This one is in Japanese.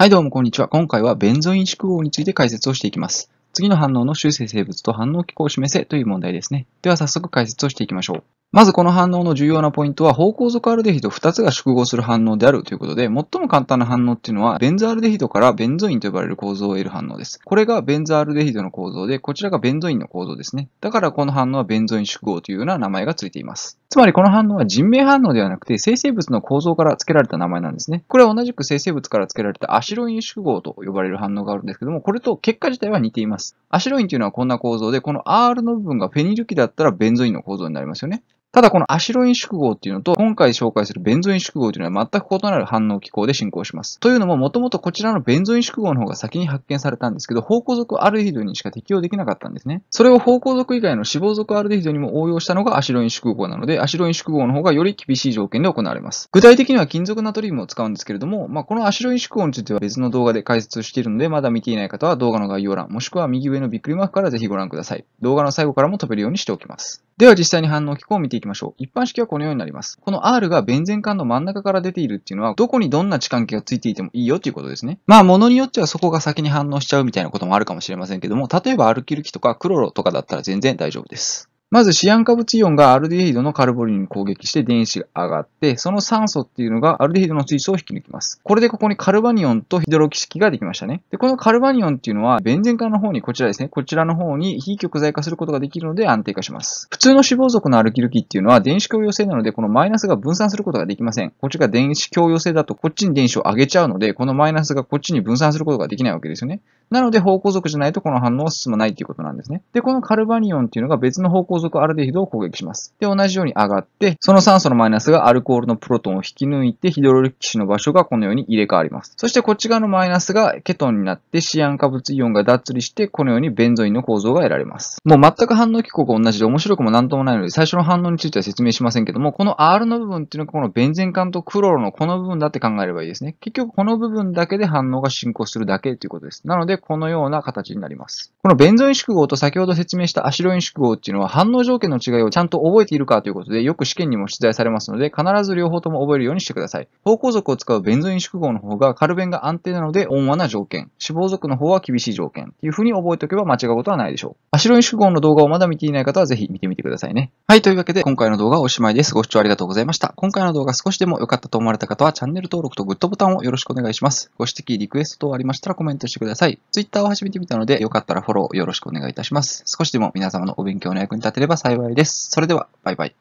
はいどうもこんにちは。今回はベンゾイン縮合について解説をしていきます。次の反応の修正生物と反応機構を示せという問題ですね。では早速解説をしていきましょう。まずこの反応の重要なポイントは、方向属アルデヒド2つが縮合する反応であるということで、最も簡単な反応っていうのは、ベンズアルデヒドからベンゾインと呼ばれる構造を得る反応です。これがベンズアルデヒドの構造で、こちらがベンゾインの構造ですね。だからこの反応はベンゾイン縮合というような名前がついています。つまりこの反応は人命反応ではなくて、生成物の構造から付けられた名前なんですね。これは同じく生成物から付けられたアシロイン縮合と呼ばれる反応があるんですけども、これと結果自体は似ています。アシロインというのはこんな構造で、この R の部分がフェニル基だったらベンゾインの構造になりますよね。ただこのアシロイン縮合っていうのと、今回紹介するベンゾイン縮合というのは全く異なる反応機構で進行します。というのも、もともとこちらのベンゾイン縮合の方が先に発見されたんですけど、方向属アルデヒドにしか適用できなかったんですね。それを方向属以外の脂肪属アルデヒドにも応用したのがアシロイン縮合なので、アシロイン縮合の方がより厳しい条件で行われます。具体的には金属ナトリウムを使うんですけれども、まあ、このアシロイン縮合については別の動画で解説しているので、まだ見ていない方は動画の概要欄、もしくは右上のびっくりマークからぜひご覧ください。動画の最後からも飛べるようにしておきます。では実際に反応機構を見ていきましょう。一般式はこのようになります。この R がベンゼン管の真ん中から出ているっていうのは、どこにどんな置換器がついていてもいいよっていうことですね。まあ、ものによってはそこが先に反応しちゃうみたいなこともあるかもしれませんけども、例えばアルキル機とかクロロとかだったら全然大丈夫です。まずシアン化物イオンがアルデヒードのカルボリンに攻撃して電子が上がって、その酸素っていうのがアルデヒードの水素を引き抜きます。これでここにカルバニオンとヒドロキ式ができましたね。で、このカルバニオンっていうのは、ベンゼン化の方に、こちらですね、こちらの方に非極材化することができるので安定化します。普通の脂肪族のアルキルキっていうのは電子共用性なので、このマイナスが分散することができません。こっちが電子共用性だとこっちに電子を上げちゃうので、このマイナスがこっちに分散することができないわけですよね。なので方向族じゃないとこの反応は進まないっていうことなんですね。で、このカルバニオンっていうのが別の方向同族アルデヒドを攻撃します。で、同じように上がって、その酸素のマイナスがアルコールのプロトンを引き抜いて、ヒドロリキシの場所がこのように入れ替わります。そしてこっち側のマイナスがケトンになって、シアン化物イオンが脱離して、このようにベンゾインの構造が得られます。もう全く反応機構が同じで面白くもなんともないので、最初の反応については説明しませんけども、この R の部分っていうのがこのベンゼン管とクロロのこの部分だって考えればいいですね。結局この部分だけで反応が進行するだけということです。なので、このような形になります。このベンゾイン縮合と先ほど説明したアシロイン縮合っていうのは反反応条件の違いをちゃんと覚えているかということで、よく試験にも出題されますので、必ず両方とも覚えるようにしてください。方向族を使うベンゾイン宿号の方が、カルベンが安定なので温和な条件、脂肪族の方は厳しい条件っていう風に覚えておけば間違うことはないでしょう。アシロイン宿号の動画をまだ見ていない方はぜひ見てみてくださいね。はい、というわけで今回の動画はおしまいです。ご視聴ありがとうございました。今回の動画少しでも良かったと思われた方はチャンネル登録とグッドボタンをよろしくお願いします。ご指摘、リクエスト等ありましたらコメントしてください。Twitter を始めてみたので、よかったらフォローよろしくお願いいたします。少しでも皆様のお勉強の役に立てれば幸いです。それでは、バイバイ。